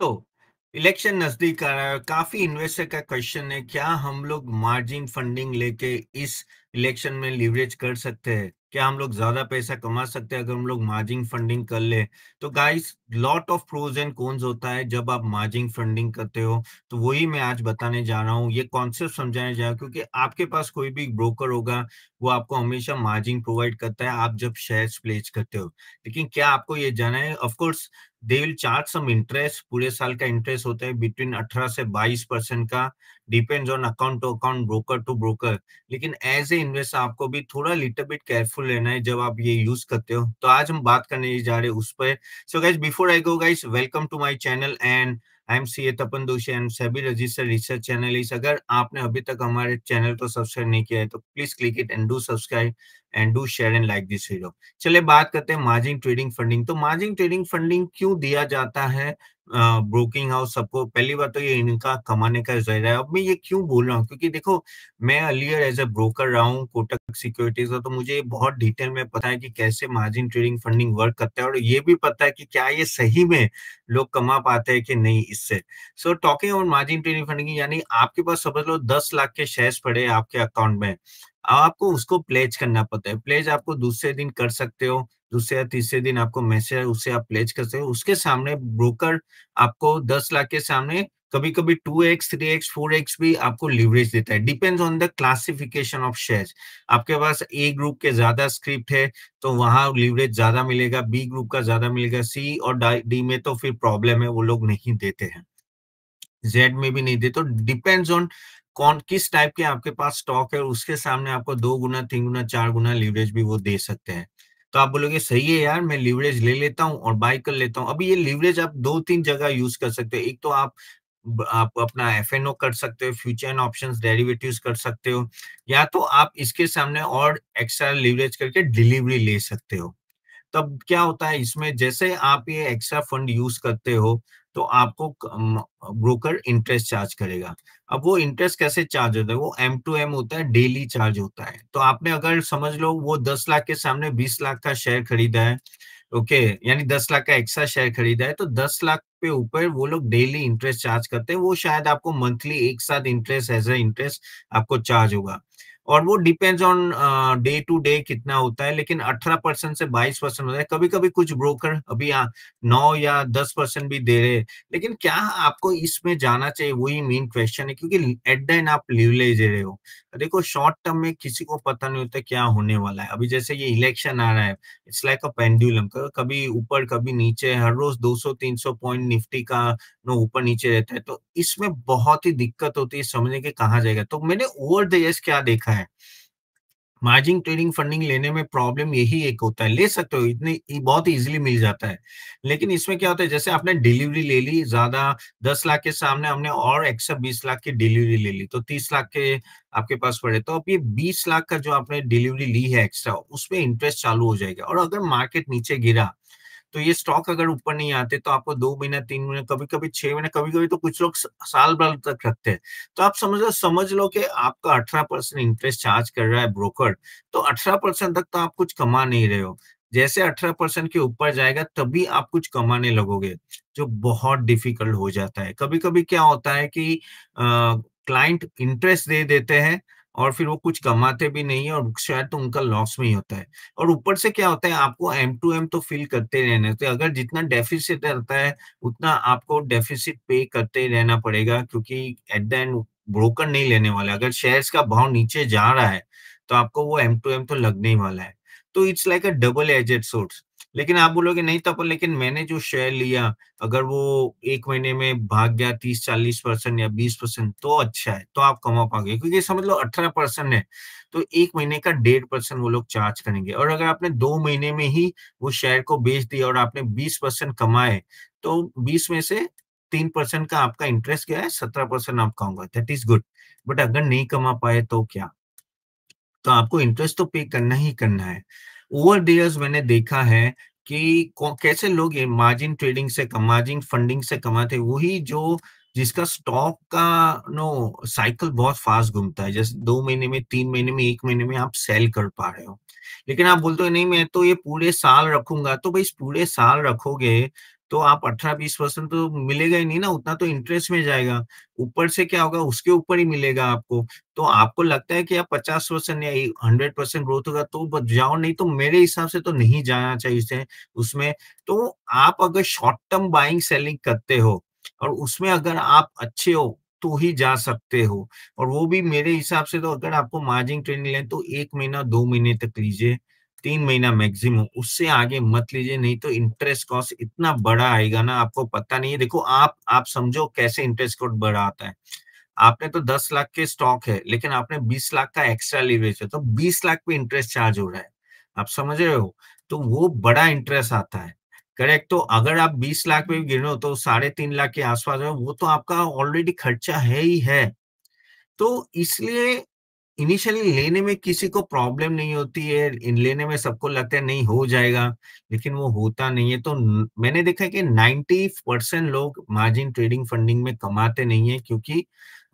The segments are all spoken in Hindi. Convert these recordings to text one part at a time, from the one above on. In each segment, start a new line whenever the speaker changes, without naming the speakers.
तो इलेक्शन नजदीक आ रहा है काफी इन्वेस्टर का क्वेश्चन है क्या हम लोग मार्जिन फंडिंग लेके इस इलेक्शन में लिवरेज कर सकते हैं क्या हम लोग ज्यादा पैसा कमा सकते हैं अगर हम लोग मार्जिन फंडिंग कर ले तो guys lot of pros and cons होता है जब आप मार्जिन फंडिंग करते हो तो वही मैं आज बताने जा रहा हूँ ये कॉन्सेप्ट समझाने जा रहा हूँ क्योंकि आपके पास कोई भी ब्रोकर होगा वो आपको हमेशा मार्जिन प्रोवाइड करता है आप जब शेयर्स प्लेस करते हो लेकिन क्या आपको ये जाना है of course they will charge some interest पूरे साल का इंटरेस्ट होता है बिटवीन 18 से 22 परसेंट का depends on account to account broker to broker लेकिन एज ए इन्वेस्टर आपको भी थोड़ा लिटिल बिट केयरफुल रहना है जब आप ये यूज करते हो तो आज हम बात करने जा रहे हैं उस पर so guys before I go, guys, welcome to my channel and I'm CA Tapan Doshi and सभी registered research analyst. अगर आपने अभी तक हमारे channel को सब्सक्राइब नहीं किया है तो please click it and do subscribe and do share and like this video चले बात करते हैं मार्जिन ट्रेडिंग फंडिंग तो मार्जिन ट्रेडिंग फंडिंग क्यों दिया जाता है ब्रोकिंग हाउस सबको पहली बार तो ये इनका कमाने का जरिया है अब मैं ये क्यों बोल रहा हूँ क्योंकि देखो मैं अलियर एज ए ब्रोकर रहा हूँ कोटक सिक्योरिटीज का तो मुझे बहुत डिटेल में पता है कि कैसे मार्जिन ट्रेडिंग फंडिंग वर्क करता है और ये भी पता है कि क्या ये सही में लोग कमा पाते हैं कि नहीं इससे so talking on margin trading funding यानी आपके पास समझ लो दस लाख के शेयर्स पड़े आपके अकाउंट में आपको उसको प्लेज करना पड़ता है प्लेज आपको दूसरे दिन कर सकते हो दूसरे या तीसरे दिन आपको मैसेज आए उससे आप प्लेज कर सकते हो उसके सामने ब्रोकर आपको दस लाख के सामने कभी कभी two X three X four X भी आपको लिवरेज देता है depends on the classification of shares आपके पास ए ग्रुप के ज्यादा स्क्रिप्ट है तो वहां लिवरेज ज्यादा मिलेगा बी ग्रुप का ज्यादा मिलेगा सी और डी में तो फिर प्रॉब्लम है वो लोग नहीं देते हैं जेड में भी नहीं देते तो डिपेंड्स ऑन कौन किस टाइप के आपके पास स्टॉक है उसके सामने आपको दो गुना तीन गुना चार गुना लिवरेज भी वो दे सकते हैं तो आप बोलोगे सही है यार मैं लीवरेज ले लेता हूँ और बाय कर लेता हूँ अभी ये लीवरेज आप दो तीन जगह यूज कर सकते हो एक तो आप आप अपना एफ एन ओ कर सकते हो फ्यूचर एंड ऑप्शन डेरिवेटिव कर सकते हो या तो आप इसके सामने और एक्स्ट्रा लीवरेज करके डिलीवरी ले सकते हो तब क्या होता है इसमें जैसे आप ये एक्स्ट्रा फंड यूज करते हो तो आपको ब्रोकर इंटरेस्ट चार्ज करेगा अब वो इंटरेस्ट कैसे चार्ज होता है वो एम टू एम होता है डेली चार्ज होता है तो आपने अगर समझ लो वो दस लाख के सामने बीस लाख का शेयर खरीदा है ओके यानी दस लाख का एक्स्ट्रा शेयर खरीदा है तो दस लाख पे ऊपर वो लोग डेली इंटरेस्ट चार्ज करते हैं वो शायद आपको मंथली एक साथ इंटरेस्ट एज ए इंटरेस्ट आपको चार्ज होगा और वो depends on day to day कितना होता है लेकिन 18 परसेंट से 22 परसेंट होता है कभी कभी कुछ ब्रोकर अभी आ, हाँ, नौ या दस परसेंट भी दे रहे हैं लेकिन क्या आपको इसमें जाना चाहिए वही मेन क्वेश्चन है क्योंकि एट द एंड आप ले जा रहे हो देखो शॉर्ट टर्म में किसी को पता नहीं होता क्या होने वाला है अभी जैसे ये इलेक्शन आ रहा है इट्स लाइक अ पेंडुलम कभी ऊपर कभी नीचे हर रोज 200 300 पॉइंट निफ्टी का नो ऊपर नीचे रहता है तो इसमें बहुत ही दिक्कत होती है समझने के कहा जाएगा तो मैंने ओवर द क्या देखा है है मार्जिन ट्रेडिंग फंडिंग लेने में प्रॉब्लम यही एक होता है ले सकते हो इतने बहुत इजीली मिल जाता है लेकिन इसमें क्या होता है जैसे आपने डिलीवरी ले ली ज्यादा दस लाख के सामने हमने और एक सौ बीस लाख की डिलीवरी ले ली तो तीस लाख के आपके पास पड़े तो अब ये बीस लाख का जो आपने डिलीवरी ली है एक्स्ट्रा उसमें इंटरेस्ट चालू हो जाएगा और अगर मार्केट नीचे गिरा तो ये स्टॉक अगर ऊपर नहीं आते तो आपको दो महीना तीन महीना कभी कभी छह महीने कभी कभी तो कुछ लोग साल भर तक रखते हैं तो आप समझ लो समझ लो कि आपका अठारह परसेंट इंटरेस्ट चार्ज कर रहा है ब्रोकर तो अठारह परसेंट तक तो आप कुछ कमा नहीं रहे हो जैसे अठारह परसेंट के ऊपर जाएगा तभी आप कुछ कमाने लगोगे जो बहुत डिफिकल्ट हो जाता है कभी कभी क्या होता है कि क्लाइंट इंटरेस्ट दे देते हैं और फिर वो कुछ कमाते भी नहीं है और शायद तो उनका लॉस में ही होता है और ऊपर से क्या होता है आपको एम टू एम तो फिल करते रहना तो अगर जितना डेफिसिट रहता है उतना आपको डेफिसिट पे करते रहना पड़ेगा क्योंकि एट द एंड ब्रोकर नहीं लेने वाला अगर शेयर्स का भाव नीचे जा रहा है तो आपको वो एम टू एम तो लगने ही वाला है तो it's like a double edged sword लेकिन आप बोलोगे नहीं तो अपन लेकिन मैंने जो शेयर लिया अगर वो एक महीने में भाग गया तीस चालीस परसेंट या बीस परसेंट तो अच्छा है तो आप कमा पाओगे क्योंकि समझ लो अठारह परसेंट है तो एक महीने का डेढ़ परसेंट वो लोग चार्ज करेंगे और अगर आपने दो महीने में ही वो शेयर को बेच दिया और आपने बीस परसेंट कमाए तो बीस में से तीन परसेंट का आपका इंटरेस्ट गया है सत्रह परसेंट आप कहूंगा दैट इज गुड बट अगर नहीं कमा पाए तो क्या तो आपको इंटरेस्ट तो पे करना ही करना है ओवर द मैंने देखा है कि कैसे लोग ये मार्जिन ट्रेडिंग से कम मार्जिन फंडिंग से कमाते वही जो जिसका स्टॉक का नो साइकिल बहुत फास्ट घूमता है जैसे दो महीने में तीन महीने में एक महीने में आप सेल कर पा रहे हो लेकिन आप बोलते हो नहीं मैं तो ये पूरे साल रखूंगा तो भाई पूरे साल रखोगे तो आप अठारह बीस परसेंट तो मिलेगा ही नहीं ना उतना तो इंटरेस्ट में जाएगा ऊपर से क्या होगा उसके ऊपर ही मिलेगा आपको तो आपको लगता है कि आप पचास परसेंट या हंड्रेड परसेंट ग्रोथ होगा तो जाओ नहीं तो मेरे हिसाब से तो नहीं जाना चाहिए उसमें तो आप अगर शॉर्ट टर्म बाइंग सेलिंग करते हो और उसमें अगर आप अच्छे हो तो ही जा सकते हो और वो भी मेरे हिसाब से तो अगर आपको मार्जिन ट्रेनिंग लें तो एक महीना दो महीने तक लीजिए तीन महीना मैक्सिमम उससे आगे मत लीजिए नहीं तो इंटरेस्ट कॉस्ट इतना बड़ा आएगा ना आपको पता नहीं है देखो आप आप समझो कैसे इंटरेस्ट कॉस्ट बढ़ा आता है आपने तो दस लाख के स्टॉक है लेकिन आपने बीस लाख का एक्स्ट्रा लिवेज है तो बीस लाख पे इंटरेस्ट चार्ज हो रहा है आप समझ रहे हो तो वो बड़ा इंटरेस्ट आता है करेक्ट तो अगर आप बीस लाख पे भी गिर रहे हो तो साढ़े तीन लाख के आसपास वो तो आपका ऑलरेडी खर्चा है ही है तो इसलिए इनिशियली लेने में किसी को प्रॉब्लम नहीं होती है इन लेने में सबको लगता है नहीं हो जाएगा लेकिन वो होता नहीं है तो मैंने देखा कि नाइन्टी परसेंट लोग मार्जिन ट्रेडिंग फंडिंग में कमाते नहीं है क्योंकि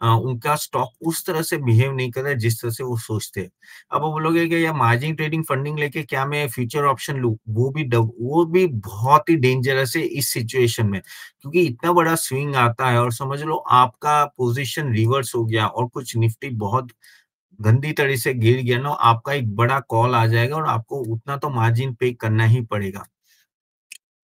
आ, उनका स्टॉक उस तरह से बिहेव नहीं कर जिस तरह से वो सोचते अब वो लोग मार्जिन ट्रेडिंग फंडिंग लेके क्या मैं फ्यूचर ऑप्शन लू वो भी डब, वो भी बहुत ही डेंजरस है इस सिचुएशन में क्योंकि इतना बड़ा स्विंग आता है और समझ लो आपका पोजिशन रिवर्स हो गया और कुछ निफ्टी बहुत गंदी तरह से गिर गया ना आपका एक बड़ा कॉल आ जाएगा और आपको उतना तो मार्जिन पे करना ही पड़ेगा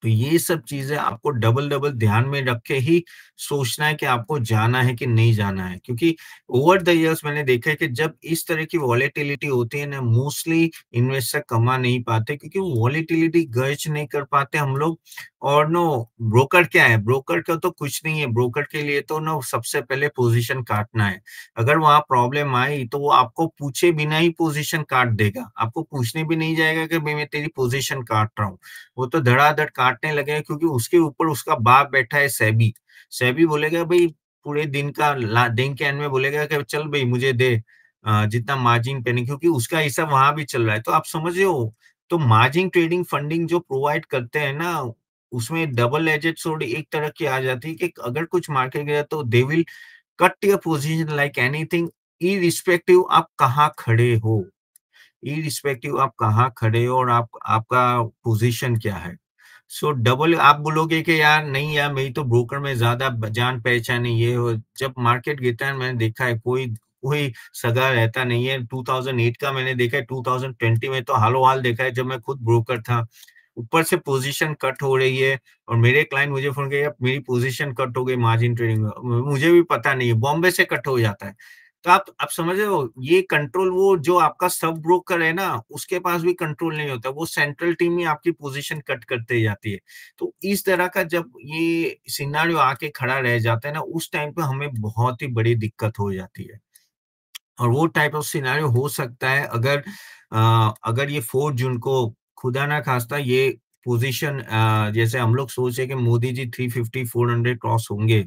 तो ये सब चीजें आपको डबल डबल ध्यान में रख के ही सोचना है कि आपको जाना है कि नहीं जाना है क्योंकि ओवर द इयर्स मैंने देखा है कि जब इस तरह की वॉलेटिलिटी होती है ना मोस्टली इन्वेस्टर कमा नहीं पाते क्योंकि वॉलेटिलिटी गर्ज नहीं कर पाते हम लोग और नो ब्रोकर क्या है ब्रोकर का तो कुछ नहीं है ब्रोकर के लिए तो नो सबसे पहले पोजिशन काटना है अगर वहां प्रॉब्लम आई तो वो आपको पूछे बिना ही पोजिशन काट देगा आपको पूछने भी नहीं जाएगा कि मैं तेरी पोजिशन काट रहा हूँ वो तो धड़ाधड़ काट डांटने लगे क्योंकि उसके ऊपर उसका बाप बैठा है सैबी सैबी बोलेगा भाई पूरे दिन का दिन के एंड में बोलेगा कि चल भाई मुझे दे जितना मार्जिन पेनिंग क्योंकि उसका हिसाब वहां भी चल रहा है तो आप समझ रहे हो तो मार्जिन ट्रेडिंग फंडिंग जो प्रोवाइड करते हैं ना उसमें डबल एजेट सोड एक तरह की आ जाती है कि अगर कुछ मार्केट गया तो they will cut your position like anything irrespective आप कहाँ खड़े हो इरिस्पेक्टिव आप कहाँ खड़े हो और आप आपका पोजीशन क्या है सो डबल आप बोलोगे कि यार नहीं यार मेरी तो ब्रोकर में ज्यादा जान पहचान है ये हो जब मार्केट गिरता है मैंने देखा है कोई कोई सगा रहता नहीं है 2008 का मैंने देखा है 2020 में तो हालो हाल देखा है जब मैं खुद ब्रोकर था ऊपर से पोजीशन कट हो रही है और मेरे क्लाइंट मुझे फोन किया मेरी पोजीशन कट हो गई मार्जिन ट्रेडिंग में मुझे भी पता नहीं है बॉम्बे से कट हो जाता है तो आप आप समझ रहे हो ये कंट्रोल वो जो आपका सब ब्रोकर है ना उसके पास भी कंट्रोल नहीं होता वो सेंट्रल टीम ही आपकी पोजीशन कट करते जाती है तो इस तरह का जब ये सिनारियो आके खड़ा रह जाता है ना उस टाइम पे हमें बहुत ही बड़ी दिक्कत हो जाती है और वो टाइप ऑफ सिनारियो हो सकता है अगर आ, अगर ये फोर्थ जून को खुदा ना खास्ता ये पोजीशन uh, जैसे हम लोग सोचे कि मोदी जी 350 400 क्रॉस होंगे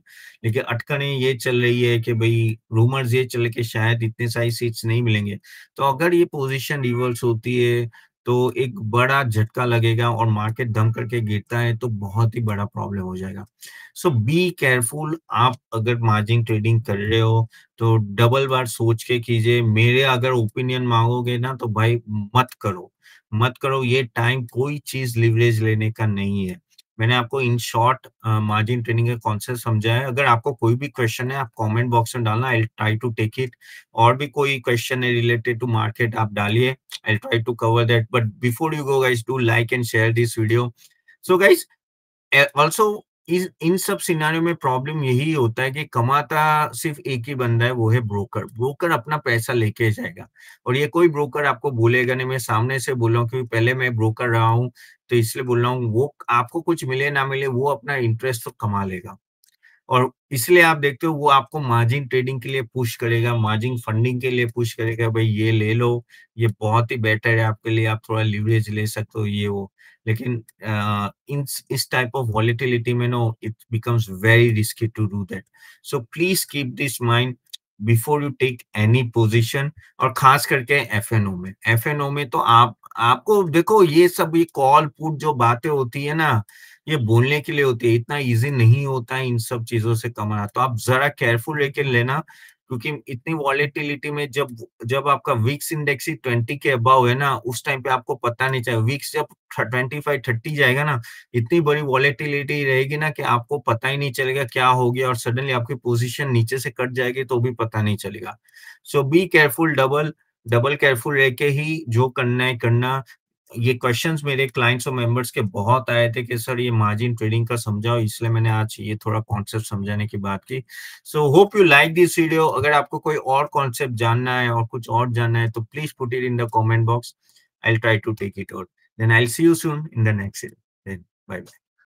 लेकिन अटकने ये चल रही है कि भाई रूमर्स ये चल रहे शायद इतने सारी सीट्स नहीं मिलेंगे तो अगर ये पोजीशन रिवर्स होती है तो एक बड़ा झटका लगेगा और मार्केट दम करके गिरता है तो बहुत ही बड़ा प्रॉब्लम हो जाएगा सो बी केयरफुल आप अगर मार्जिन ट्रेडिंग कर रहे हो तो डबल बार सोच के कीजिए मेरे अगर ओपिनियन मांगोगे ना तो भाई मत करो मत करो ये टाइम कोई चीज लिवरेज लेने का नहीं है मैंने आपको इन शॉर्ट मार्जिन ट्रेनिंग का कॉन्सेप्ट समझा है अगर आपको कोई भी क्वेश्चन है आप कमेंट बॉक्स में डालना I try to take it और भी कोई क्वेश्चन है रिलेटेड टू मार्केट आप डालिए I try to cover that but before you go guys do like and share this video so guys also इस इन सब सिनारियों में प्रॉब्लम यही होता है कि कमाता सिर्फ एक ही बंदा है वो है ब्रोकर ब्रोकर अपना पैसा लेके जाएगा और ये कोई ब्रोकर आपको बोलेगा नहीं मैं सामने से बोल रहा हूँ क्योंकि पहले मैं ब्रोकर रहा हूँ तो इसलिए बोल रहा हूँ वो आपको कुछ मिले ना मिले वो अपना इंटरेस्ट तो कमा लेगा और इसलिए आप देखते हो वो आपको मार्जिन ट्रेडिंग के लिए पुश करेगा मार्जिन फंडिंग के लिए पुश करेगा भाई ये ले लो ये बहुत ही बेटर है आपके लिए आप थोड़ा लिवरेज ले सकते हो ये वो लेकिन इन इस टाइप ऑफ वॉलिटिलिटी में no it becomes very risky to do that so please keep this mind before you take any position और खास करके एफ एन ओ में एफ एन ओ में तो आप आपको देखो ये सब ये कॉल पुट जो बातें होती है ना ये बोलने के लिए होती है इतना इजी नहीं होता है इन सब चीजों से कमाना तो आप जरा केयरफुल लेकर लेना क्योंकि इतनी वॉलिटिलिटी में जब जब आपका वीक्स इंडेक्स ही ट्वेंटी के अबाव है ना उस टाइम पे आपको पता नहीं चाहिए वीक्स जब ट्वेंटी फाइव थर्टी जाएगा ना इतनी बड़ी वॉलेटिलिटी रहेगी ना कि आपको पता ही नहीं चलेगा क्या हो गया और सडनली आपकी पोजिशन नीचे से कट जाएगी तो भी पता नहीं चलेगा so be careful double double careful रह के ही जो करना है करना ये क्वेश्चंस मेरे क्लाइंट्स और मेंबर्स के बहुत आए थे कि सर ये मार्जिन ट्रेडिंग का समझाओ इसलिए मैंने आज ये थोड़ा कॉन्सेप्ट समझाने की बात की so hope you like this video अगर आपको कोई और कॉन्सेप्ट जानना है और कुछ और जानना है तो please put it in the comment box I try to take it out then I see you soon in the next bye bye